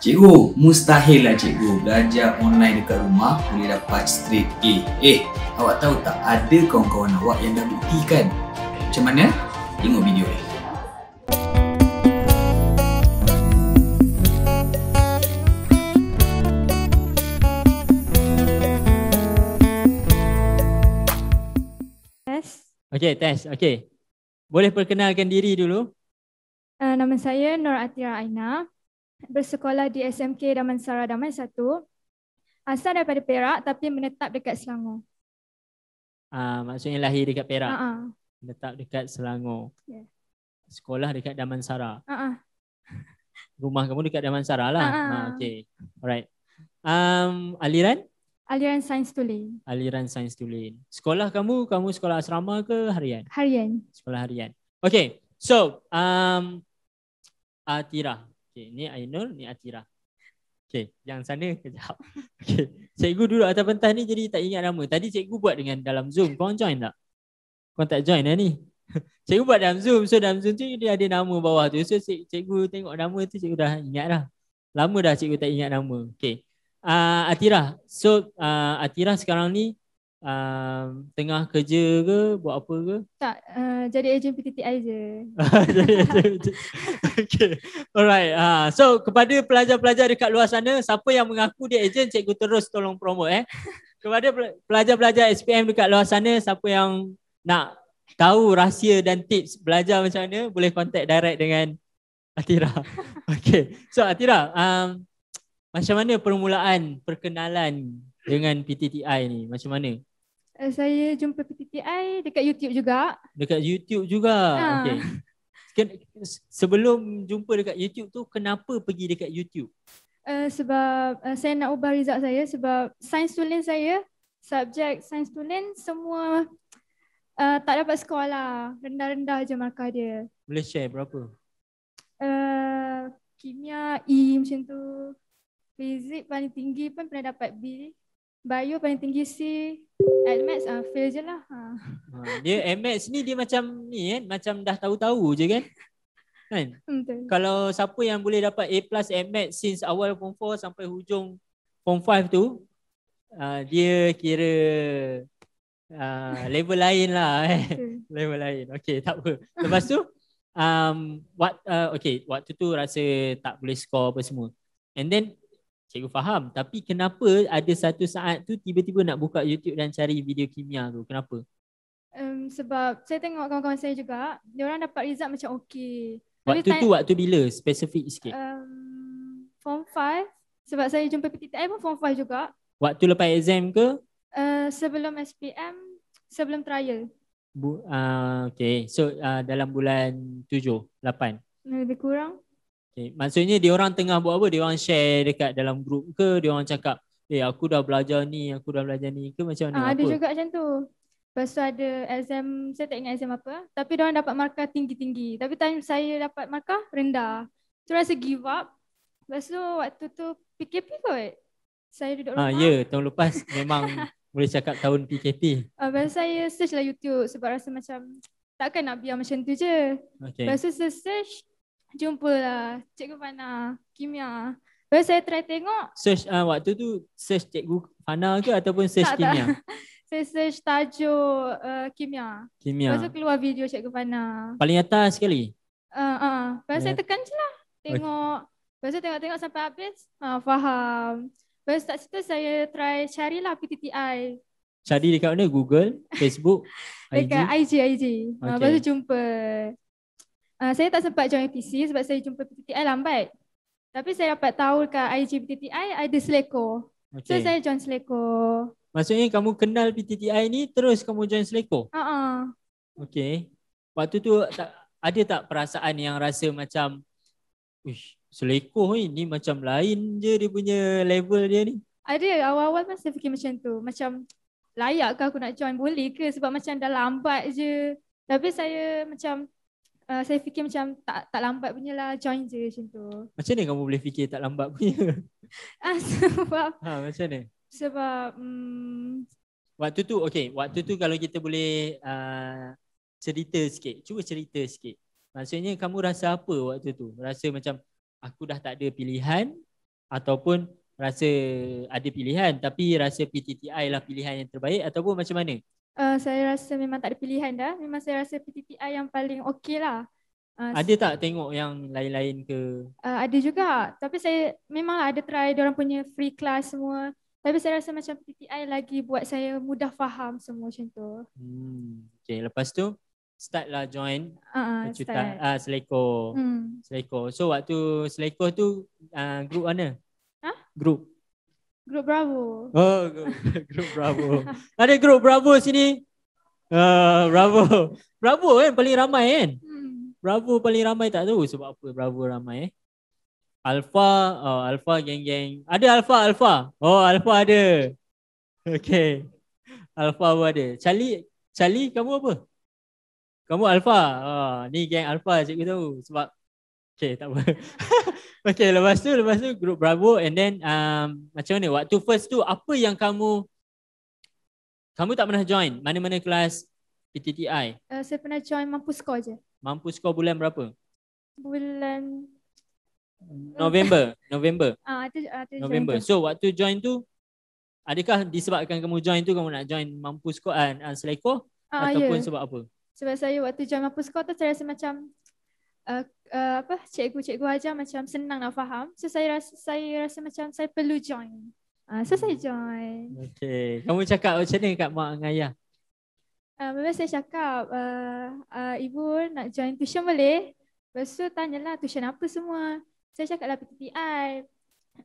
Cikgu, mustahil lah cikgu belajar online dekat rumah boleh dapat straight A. Eh, awak tahu tak ada kawan-kawan awak yang dah buktikan? Macam mana? Tengok video ni. Test. Okay, test. Okay. Boleh perkenalkan diri dulu? Uh, nama saya Nur Atira Aina bersekolah di SMK Damansara Damai 1. Asal daripada Perak tapi menetap dekat Selangor. Ah, maksudnya lahir dekat Perak. Uh-uh. Menetap dekat Selangor. Yeah. Sekolah dekat Damansara. Uh-uh. Rumah kamu dekat Damansara lah. Uh-uh. Ah, okay. Alright. Um, aliran? Aliran sains tulen. Aliran sains tulen. Sekolah kamu, kamu sekolah asrama ke harian? Harian. Sekolah harian. Okay. So, um, Atira, Okey, ni Ainul, ni Atira. Okay, yang sana kejap. Okey, cikgu duduk atas pentas ni jadi tak ingat nama. Tadi cikgu buat dengan dalam Zoom. Kau join tak? Kau tak join dah ni. Cikgu buat dalam Zoom. So dalam Zoom tu dia ada nama bawah tu. So cikgu tengok nama tu cikgu dah ingat lah. Lama dah cikgu tak ingat nama. Okay, Uh, ah, Atira. So uh, ah, Atira sekarang ni uh, tengah kerja ke buat apa ke? Tak, uh, jadi ejen PTTI je. jadi Okey. Alright. Uh, so kepada pelajar-pelajar dekat luar sana, siapa yang mengaku dia ejen, cikgu terus tolong promo, eh. Kepada pelajar-pelajar SPM dekat luar sana, siapa yang nak tahu rahsia dan tips belajar macam mana, boleh contact direct dengan Atira. Okay, So Atira, um, macam mana permulaan perkenalan dengan PTTI ni? Macam mana? uh, saya jumpa PTPI dekat YouTube juga. Dekat YouTube juga. Ha. Okey. Sebelum jumpa dekat YouTube tu kenapa pergi dekat YouTube? Uh, sebab uh, saya nak ubah result saya sebab sains tulen saya, subjek sains tulen semua uh, tak dapat skor lah. Rendah-rendah je markah dia. Boleh share berapa? Uh, kimia E macam tu. Fizik paling tinggi pun pernah dapat B. Bio paling tinggi C. At maths uh, fail je lah. Ah. Ha. dia at maths ni dia macam ni kan. Macam dah tahu-tahu je kan. kan? Betul. Kalau siapa yang boleh dapat A plus at maths since awal form 4 sampai hujung form 5 tu. Uh, dia kira uh, level lain lah. Eh. level lain. Okay tak apa. Lepas tu. Um, what, uh, okay, waktu tu rasa tak boleh score apa semua And then cikgu faham tapi kenapa ada satu saat tu tiba-tiba nak buka YouTube dan cari video kimia tu kenapa um, sebab saya tengok kawan-kawan saya juga dia orang dapat result macam okey waktu tu, tanya, tu waktu bila Specific sikit um, form 5 sebab saya jumpa PTTI pun form 5 juga waktu lepas exam ke uh, sebelum SPM sebelum trial Bu, uh, okay, so uh, dalam bulan 7, 8 Lebih kurang Eh, maksudnya dia orang tengah buat apa? Dia orang share dekat dalam grup ke? Dia orang cakap, "Eh, aku dah belajar ni, aku dah belajar ni." Ke macam mana? Ah, ada juga macam tu. Lepas tu ada exam, saya tak ingat exam apa, tapi dia orang dapat markah tinggi-tinggi. Tapi time saya dapat markah rendah. Tu rasa give up. Lepas tu waktu tu PKP kot. Saya duduk ah, rumah. Ah, ya, tahun lepas memang boleh cakap tahun PKP. Ah, uh, saya search lah YouTube sebab rasa macam takkan nak biar macam tu je. Okay. Lepas tu search, jumpalah Cikgu Fana kimia. Lepas saya try tengok. Search uh, waktu tu search Cikgu Fana ke ataupun search tak, kimia? Tak. Saya search tajuk uh, kimia. Kimia. Lepas keluar video Cikgu Fana. Paling atas sekali? Uh, uh, lepas saya tekan je lah. Tengok. Okay. Lepas tu tengok-tengok sampai habis. Uh, faham. Lepas tak situ saya try carilah PTTI. Cari dekat mana? Google? Facebook? dekat IG? IG, IG. Okay. Lepas tu jumpa uh, saya tak sempat join PC sebab saya jumpa PTTI lambat. Tapi saya dapat tahu dekat IG PTTI ada Seleko. Okay. So saya join Seleko. Maksudnya kamu kenal PTTI ni terus kamu join Seleko? Ha ah. Uh-uh. Okey. Waktu tu tak, ada tak perasaan yang rasa macam Uish, Seleko ni, ni macam lain je dia punya level dia ni? Ada awal-awal masa fikir macam tu. Macam layak ke aku nak join boleh ke sebab macam dah lambat je. Tapi saya macam uh, saya fikir macam tak tak lambat punya lah join je macam tu. Macam ni kamu boleh fikir tak lambat punya? Ah uh, sebab Ha macam ni. Sebab um, waktu tu okay. waktu tu kalau kita boleh uh, cerita sikit, cuba cerita sikit. Maksudnya kamu rasa apa waktu tu? Rasa macam aku dah tak ada pilihan ataupun rasa ada pilihan tapi rasa PTTI lah pilihan yang terbaik ataupun macam mana? Uh, saya rasa memang tak ada pilihan dah. Memang saya rasa PTPI yang paling okey lah. Uh, ada tak tengok yang lain-lain ke? Uh, ada juga. Tapi saya memang lah ada try orang punya free class semua. Tapi saya rasa macam PTPI lagi buat saya mudah faham semua macam tu. Hmm. Okay, lepas tu start lah join uh, uh, start. Uh, seleko. Hmm. So waktu seleko tu uh, group mana? Huh? Group. Grup Bravo. Oh, grup Bravo. Ada grup Bravo sini. Uh, Bravo. Bravo kan paling ramai kan? Hmm. Bravo paling ramai tak tahu sebab apa Bravo ramai eh. Alpha, oh, Alpha geng-geng. Ada Alpha, Alpha. Oh, Alpha ada. Okay. Alpha pun ada. Charlie, Charlie kamu apa? Kamu Alpha. Oh, ni geng Alpha cikgu tahu sebab Okay tak apa Okay lepas tu Lepas tu grup Bravo And then um, Macam mana Waktu first tu Apa yang kamu Kamu tak pernah join Mana-mana kelas PTTI uh, eh, Saya pernah join Mampu skor je Mampu skor bulan berapa Bulan November November Ah, uh, November join So tu. waktu join tu Adakah disebabkan kamu join tu Kamu nak join Mampu skor uh, ah, uh, ah, Selekoh uh, ya. Ataupun yeah. sebab apa sebab saya waktu join Mampu Skor tu saya rasa macam uh, uh, apa cikgu-cikgu ajar macam senang nak faham. So saya rasa saya rasa macam saya perlu join. Uh, so saya hmm. join. okey Kamu cakap macam ni kat mak dengan ayah? Uh, saya cakap uh, uh, ibu nak join tuition boleh? Lepas tu tanyalah tuition apa semua. Saya cakap lah PTTI.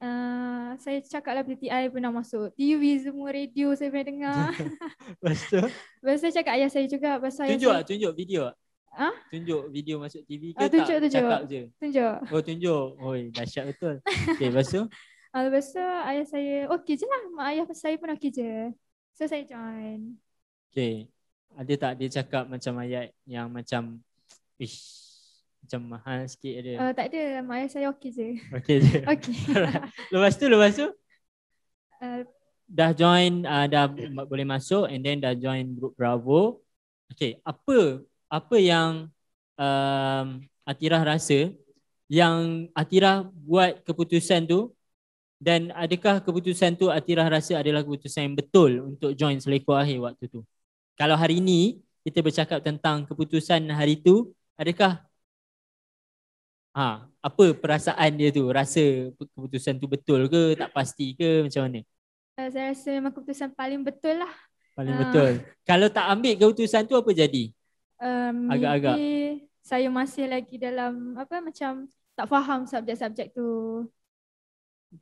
Uh, saya cakap lah PTTI pernah masuk TV semua radio saya pernah dengar Lepas tu? Lepas tu saya cakap ayah saya juga pasal Tunjuk lah, tunjuk video lah. Ha? Tunjuk video masuk TV ke ah, tunjuk, tak? Tunjuk. Cakap je. Tunjuk. Oh tunjuk. Oi, dahsyat betul. okay, lepas tu? Ah, lepas tu ayah saya oh, okey je lah. Mak ayah saya pun okey je. So saya join. Okay. Ada tak dia cakap macam ayat yang macam ish macam mahal sikit dia? Uh, tak ada. Mak ayah saya okey je. Okey je. okey. lepas tu, lepas tu? Uh, dah join, uh, dah boleh masuk and then dah join group Bravo. Okay, apa apa yang um, Atirah rasa yang Atirah buat keputusan tu dan adakah keputusan tu Atirah rasa adalah keputusan yang betul untuk join Selekoh Akhir waktu tu? Kalau hari ni kita bercakap tentang keputusan hari tu, adakah ha, apa perasaan dia tu? Rasa keputusan tu betul ke? Tak pasti ke? Macam mana? Eh, saya rasa memang keputusan paling betul lah. Paling uh. betul. Kalau tak ambil keputusan tu apa jadi? um, agak-agak maybe saya masih lagi dalam apa macam tak faham subjek-subjek tu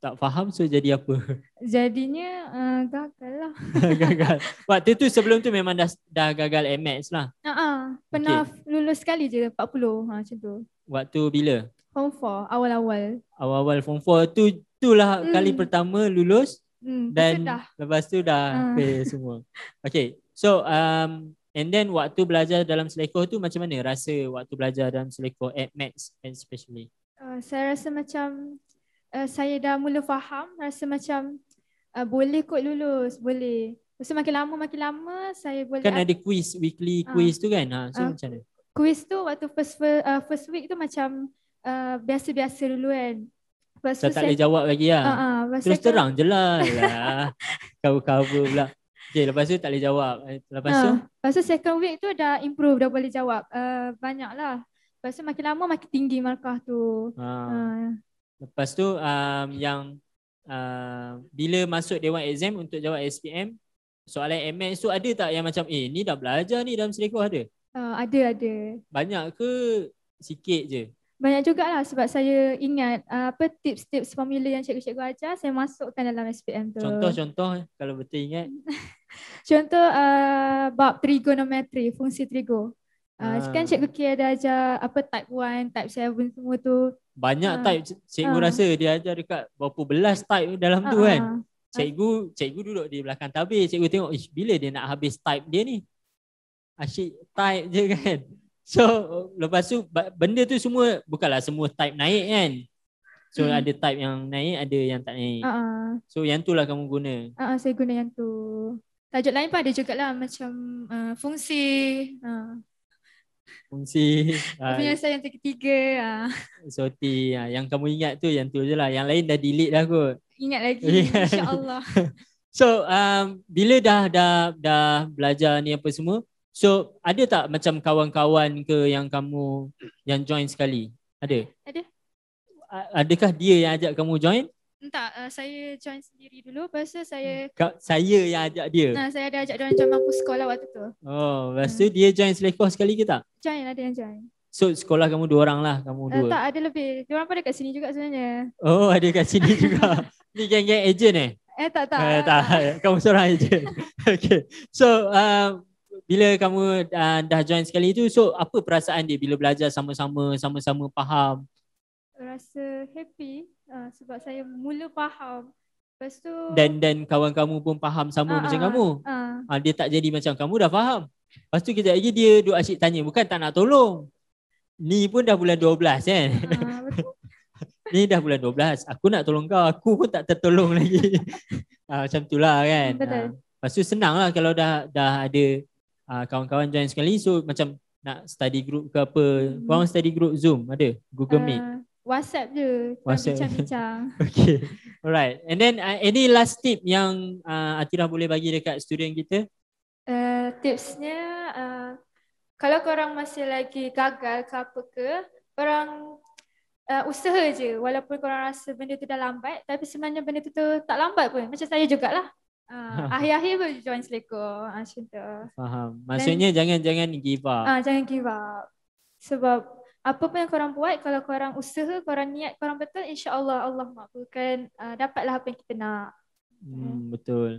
tak faham so jadi apa jadinya uh, gagal lah gagal waktu tu sebelum tu memang dah dah gagal MS lah uh-huh. pernah okay. lulus sekali je 40 ha macam tu waktu bila form 4 awal-awal awal-awal form 4 tu itulah hmm. kali pertama lulus hmm, dan lepas tu dah uh. Ha. fail semua okay so um, And then waktu belajar dalam seleko tu macam mana rasa waktu belajar dalam seleko at max especially? Uh, saya rasa macam uh, saya dah mula faham, rasa macam uh, boleh kot lulus, boleh. Lepas so, makin lama makin lama saya boleh Kan ada quiz, weekly ah. quiz uh, tu kan? Ha, so uh, macam mana? Quiz tu waktu first first, uh, first week tu macam uh, biasa-biasa dulu kan. Lepas tak boleh jawab lagi lah. Uh, uh, Terus terang je lah. kau Kau lah, cover pula. Okay, lepas tu tak boleh jawab. Eh, lepas uh, tu? Ah, lepas tu second week tu dah improve, dah boleh jawab. Uh, eh, banyak lah. Lepas tu makin lama makin tinggi markah tu. Uh. Uh. Lepas tu um, yang uh, bila masuk Dewan Exam untuk jawab SPM, soalan MS tu ada tak yang macam eh ni dah belajar ni dalam selekoh ada? Uh, ada, ada. Banyak ke sikit je? Banyak jugalah sebab saya ingat uh, apa tips-tips formula yang cikgu-cikgu ajar saya masukkan dalam SPM tu. Contoh-contoh eh, kalau betul ingat. Contoh uh, bab trigonometri, fungsi trigo. Uh, kan Cikgu K ada ajar apa type 1, type 7 semua tu. Banyak uh, type Cikgu uh. rasa dia ajar dekat berapa belas type dalam uh, tu kan. Uh. Cikgu Cikgu duduk di belakang tabir. Cikgu tengok Ish, bila dia nak habis type dia ni. Asyik type je kan. So lepas tu benda tu semua bukanlah semua type naik kan. So hmm. ada type yang naik ada yang tak naik. Uh, uh. So yang tu lah kamu guna. Uh, uh, saya guna yang tu tajuk lain pun ada juga lah macam uh, fungsi uh. fungsi Tapi uh, saya yang ketiga uh. soti uh, yang kamu ingat tu yang tu je lah yang lain dah delete dah kot ingat lagi insyaallah so um, bila dah dah dah belajar ni apa semua so ada tak macam kawan-kawan ke yang kamu yang join sekali ada ada adakah dia yang ajak kamu join Entah, uh, saya join sendiri dulu. Lepas tu saya... Hmm. Kau saya yang ajak dia? Nah, saya ada ajak dia join aku sekolah waktu tu. Oh, lepas tu hmm. dia join selekoh sekali ke tak? Join, ada yang join. So, sekolah kamu dua orang lah? Kamu eh, dua. Uh, tak, ada lebih. Dia orang pun ada kat sini juga sebenarnya. Oh, ada kat sini juga. Ni geng-geng agent eh? Eh, tak, tak. Eh, tak, kamu seorang agent. okay. So, um, bila kamu uh, dah join sekali tu, so apa perasaan dia bila belajar sama-sama, sama-sama faham? Rasa happy. Ah, sebab saya mula faham. Lepas tu dan dan kawan kamu pun faham sama uh, macam uh, kamu. Uh. Uh, dia tak jadi macam kamu dah faham. Lepas tu kita lagi dia duk asyik tanya bukan tak nak tolong. Ni pun dah bulan 12 kan. Uh, betul. Ni dah bulan 12. Aku nak tolong kau. Aku pun tak tertolong lagi. uh, macam lah kan. Betul. Uh, lepas tu senang lah kalau dah dah ada uh, kawan-kawan join sekali. So macam nak study group ke apa. Hmm. Korang study group Zoom ada? Google uh, Meet. WhatsApp je kan WhatsApp. bincang-bincang. okay. Alright. And then uh, any last tip yang uh, Atira boleh bagi dekat student kita? Uh, tipsnya uh, kalau korang masih lagi gagal ke apa ke, korang uh, usaha je walaupun korang rasa benda tu dah lambat tapi sebenarnya benda tu, tu tak lambat pun. Macam saya jugalah. Uh, akhir-akhir pun join Seleko. Uh, tu. Faham. Maksudnya jangan-jangan give up. Uh, jangan give up. Sebab apa pun yang korang buat, kalau korang usaha, korang niat korang betul, insya Allah Allah makbulkan, uh, dapatlah apa yang kita nak. Hmm, ya. betul.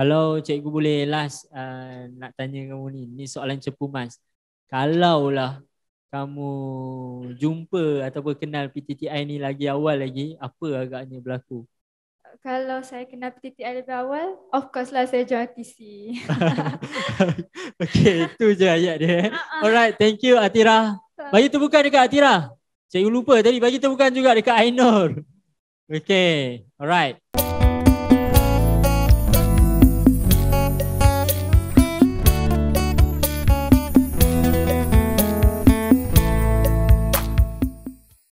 Kalau cikgu boleh last uh, nak tanya kamu ni, ni soalan cepu mas. lah kamu jumpa ataupun kenal PTTI ni lagi awal lagi, apa agaknya berlaku? Kalau saya kenal PTTI lebih awal, of course lah saya join TC. okay, itu je ayat dia. Uh-uh. Alright, thank you Atira. Bagi bukan dekat Atira. Cikgu lupa tadi bagi bukan juga dekat Ainur. Okay. Alright.